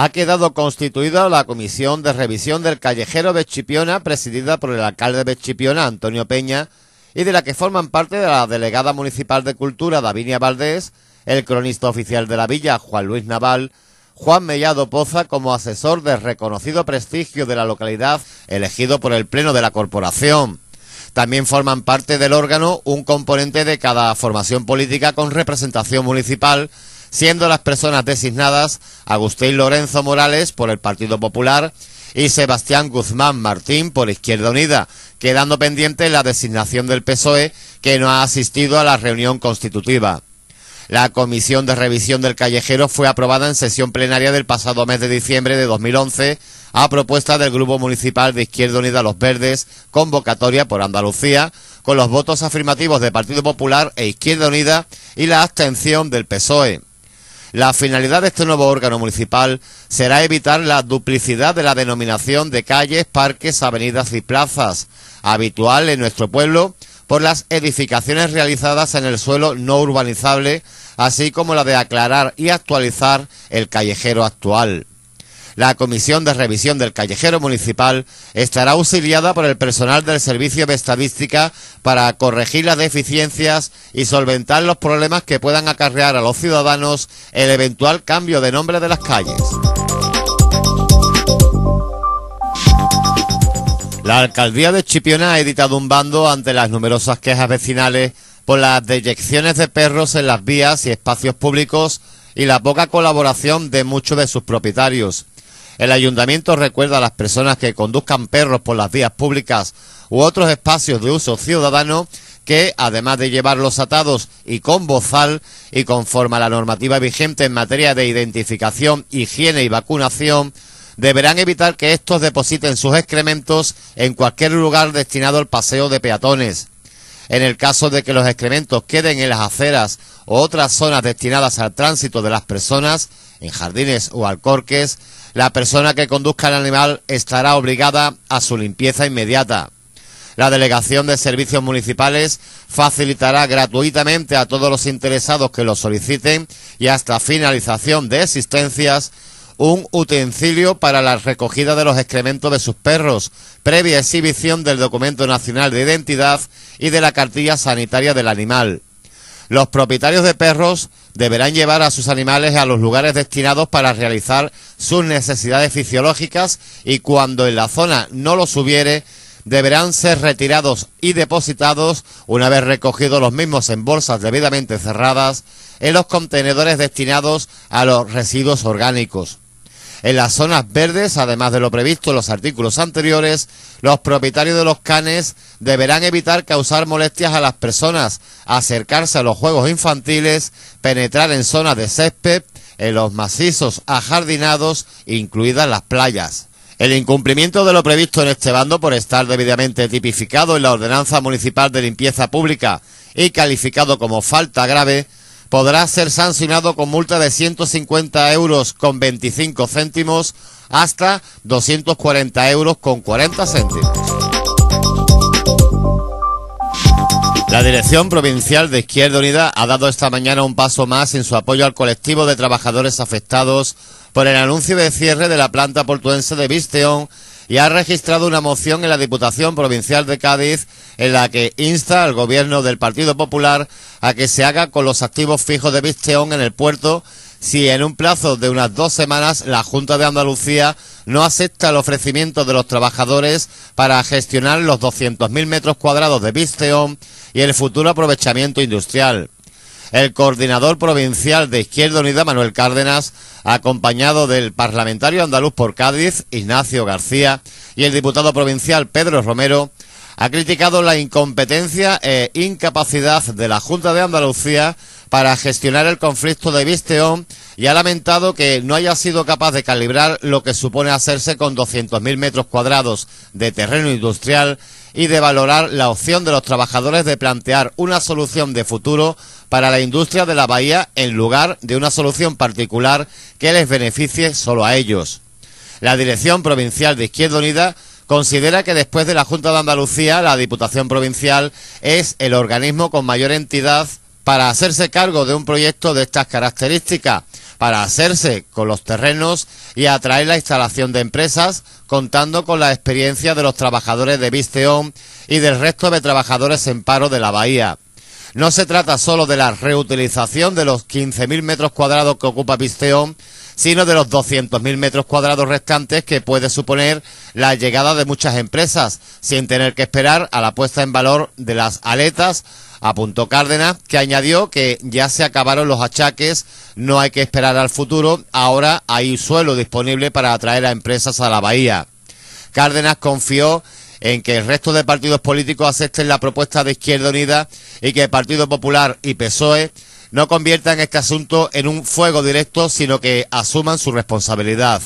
ha quedado constituida la Comisión de Revisión del Callejero Chipiona, presidida por el alcalde de Chipiona, Antonio Peña, y de la que forman parte de la delegada municipal de Cultura, Davinia Valdés, el cronista oficial de la villa, Juan Luis Naval, Juan Mellado Poza como asesor de reconocido prestigio de la localidad elegido por el Pleno de la Corporación. También forman parte del órgano un componente de cada formación política con representación municipal siendo las personas designadas Agustín Lorenzo Morales por el Partido Popular y Sebastián Guzmán Martín por Izquierda Unida, quedando pendiente la designación del PSOE que no ha asistido a la reunión constitutiva. La comisión de revisión del callejero fue aprobada en sesión plenaria del pasado mes de diciembre de 2011 a propuesta del Grupo Municipal de Izquierda Unida Los Verdes, convocatoria por Andalucía, con los votos afirmativos de Partido Popular e Izquierda Unida y la abstención del PSOE. La finalidad de este nuevo órgano municipal será evitar la duplicidad de la denominación de calles, parques, avenidas y plazas, habitual en nuestro pueblo por las edificaciones realizadas en el suelo no urbanizable, así como la de aclarar y actualizar el callejero actual la Comisión de Revisión del Callejero Municipal estará auxiliada por el personal del Servicio de Estadística para corregir las deficiencias y solventar los problemas que puedan acarrear a los ciudadanos el eventual cambio de nombre de las calles. La alcaldía de Chipiona ha editado un bando ante las numerosas quejas vecinales por las deyecciones de perros en las vías y espacios públicos y la poca colaboración de muchos de sus propietarios. El ayuntamiento recuerda a las personas que conduzcan perros por las vías públicas u otros espacios de uso ciudadano que, además de llevarlos atados y con bozal, y conforme a la normativa vigente en materia de identificación, higiene y vacunación, deberán evitar que estos depositen sus excrementos en cualquier lugar destinado al paseo de peatones. En el caso de que los excrementos queden en las aceras o otras zonas destinadas al tránsito de las personas, en jardines o alcorques, la persona que conduzca el animal estará obligada a su limpieza inmediata. La Delegación de Servicios Municipales facilitará gratuitamente a todos los interesados que lo soliciten y hasta finalización de existencias un utensilio para la recogida de los excrementos de sus perros, previa exhibición del documento nacional de identidad y de la cartilla sanitaria del animal. Los propietarios de perros deberán llevar a sus animales a los lugares destinados para realizar sus necesidades fisiológicas y cuando en la zona no los hubiere, deberán ser retirados y depositados una vez recogidos los mismos en bolsas debidamente cerradas en los contenedores destinados a los residuos orgánicos. En las zonas verdes, además de lo previsto en los artículos anteriores, los propietarios de los canes deberán evitar causar molestias a las personas, acercarse a los juegos infantiles, penetrar en zonas de césped, en los macizos ajardinados, incluidas las playas. El incumplimiento de lo previsto en este bando por estar debidamente tipificado en la Ordenanza Municipal de Limpieza Pública y calificado como falta grave podrá ser sancionado con multa de 150 euros con 25 céntimos hasta 240 euros con 40 céntimos. La Dirección Provincial de Izquierda Unida ha dado esta mañana un paso más en su apoyo al colectivo de trabajadores afectados por el anuncio de cierre de la planta portuense de Visteón y ha registrado una moción en la Diputación Provincial de Cádiz en la que insta al gobierno del Partido Popular a que se haga con los activos fijos de Visteón en el puerto si en un plazo de unas dos semanas la Junta de Andalucía no acepta el ofrecimiento de los trabajadores para gestionar los 200.000 metros cuadrados de Visteón y el futuro aprovechamiento industrial el coordinador provincial de Izquierda Unida, Manuel Cárdenas, acompañado del parlamentario andaluz por Cádiz, Ignacio García, y el diputado provincial Pedro Romero, ha criticado la incompetencia e incapacidad de la Junta de Andalucía para gestionar el conflicto de Visteón y ha lamentado que no haya sido capaz de calibrar lo que supone hacerse con 200.000 metros cuadrados de terreno industrial y de valorar la opción de los trabajadores de plantear una solución de futuro para la industria de la bahía en lugar de una solución particular que les beneficie solo a ellos. La Dirección Provincial de Izquierda Unida considera que después de la Junta de Andalucía, la Diputación Provincial es el organismo con mayor entidad para hacerse cargo de un proyecto de estas características para hacerse con los terrenos y atraer la instalación de empresas, contando con la experiencia de los trabajadores de Visteón... y del resto de trabajadores en paro de la bahía. No se trata solo de la reutilización de los 15.000 metros cuadrados que ocupa Visteón, sino de los 200.000 metros cuadrados restantes que puede suponer la llegada de muchas empresas, sin tener que esperar a la puesta en valor de las aletas apuntó Cárdenas, que añadió que ya se acabaron los achaques, no hay que esperar al futuro, ahora hay suelo disponible para atraer a empresas a la bahía. Cárdenas confió en que el resto de partidos políticos acepten la propuesta de Izquierda Unida y que el Partido Popular y PSOE no conviertan este asunto en un fuego directo, sino que asuman su responsabilidad.